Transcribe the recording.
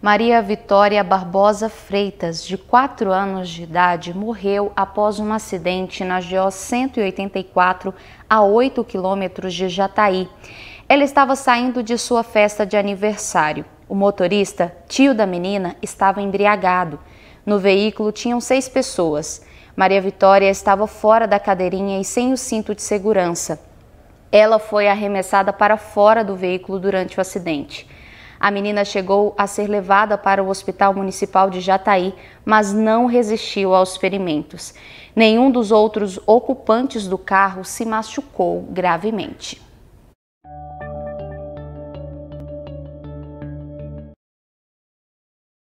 Maria Vitória Barbosa Freitas, de 4 anos de idade, morreu após um acidente na GO 184, a 8 quilômetros de Jataí. Ela estava saindo de sua festa de aniversário. O motorista, tio da menina, estava embriagado. No veículo tinham seis pessoas. Maria Vitória estava fora da cadeirinha e sem o cinto de segurança. Ela foi arremessada para fora do veículo durante o acidente. A menina chegou a ser levada para o Hospital Municipal de Jataí, mas não resistiu aos ferimentos. Nenhum dos outros ocupantes do carro se machucou gravemente.